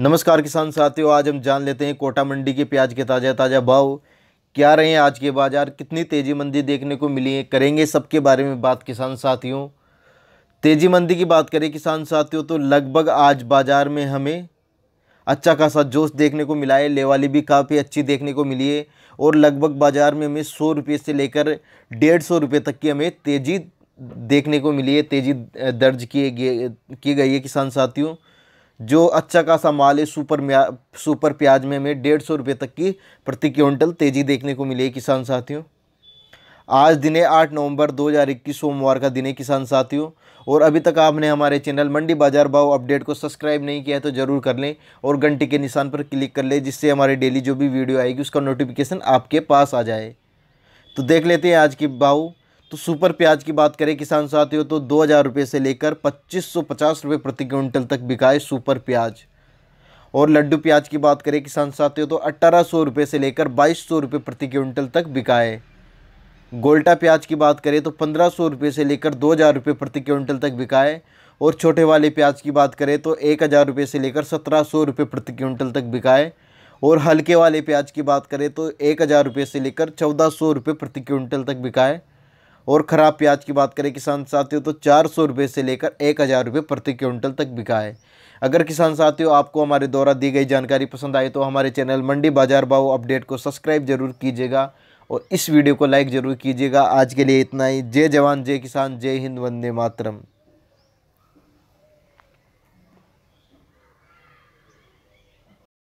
नमस्कार किसान साथियों आज हम जान लेते हैं कोटा मंडी के प्याज के ताज़ा ताज़ा भाव क्या रहे हैं आज के बाज़ार कितनी तेज़ी मंदी देखने को मिली है करेंगे सबके बारे में बात किसान साथियों तेज़ी मंदी की बात करें किसान साथियों तो लगभग आज बाज़ार में हमें अच्छा खासा जोश देखने को मिला है लेवाली भी काफ़ी अच्छी देखने को मिली है और लगभग बाज़ार में हमें सौ रुपये से लेकर डेढ़ सौ रुपये तक की हमें तेज़ी देखने को मिली है तेज़ी दर्ज किए की गई है किसान साथियों जो अच्छा खासा माल है सुपर सुपर प्याज में हमें डेढ़ सौ रुपये तक की प्रति क्विंटल तेज़ी देखने को मिली है किसान साथियों आज दिन है आठ नवंबर 2021 सोमवार का दिन है किसान साथियों और अभी तक आपने हमारे चैनल मंडी बाजार भाव अपडेट को सब्सक्राइब नहीं किया है तो ज़रूर कर लें और घंटे के निशान पर क्लिक कर लें जिससे हमारे डेली जो भी वीडियो आएगी उसका नोटिफिकेशन आपके पास आ जाए तो देख लेते हैं आज की भाव तो सुपर प्याज की बात करें किसान साथियों तो दो हज़ार रुपये से लेकर पच्चीस सौ पचास रुपये प्रति क्विंटल तक बिकाए सुपर प्याज और लड्डू प्याज की बात करें किसान साथियों तो अट्ठारह सौ रुपये से लेकर बाईस सौ रुपये प्रति क्विंटल तक बिकाए गोल्टा प्याज की बात करें तो पंद्रह सौ रुपये से लेकर दो हज़ार रुपये प्रति क्विंटल तक बिकाए और छोटे वाले प्याज की बात करें तो एक हज़ार रुपये से लेकर सत्रह सौ रुपये प्रति क्विंटल तक बिकाए और हल्के वाले प्याज की बात करें तो एक हज़ार रुपये से लेकर चौदह सौ रुपये प्रति क्विंटल तक बिकाए और ख़राब प्याज की बात करें किसान साथियों तो चार सौ रुपये से लेकर एक हज़ार रुपये प्रति क्विंटल तक बिका है अगर किसान साथियों आपको हमारे द्वारा दी गई जानकारी पसंद आई तो हमारे चैनल मंडी बाजार भाव अपडेट को सब्सक्राइब जरूर कीजिएगा और इस वीडियो को लाइक ज़रूर कीजिएगा आज के लिए इतना ही जय जवान जय किसान जय हिंद वंदे मातरम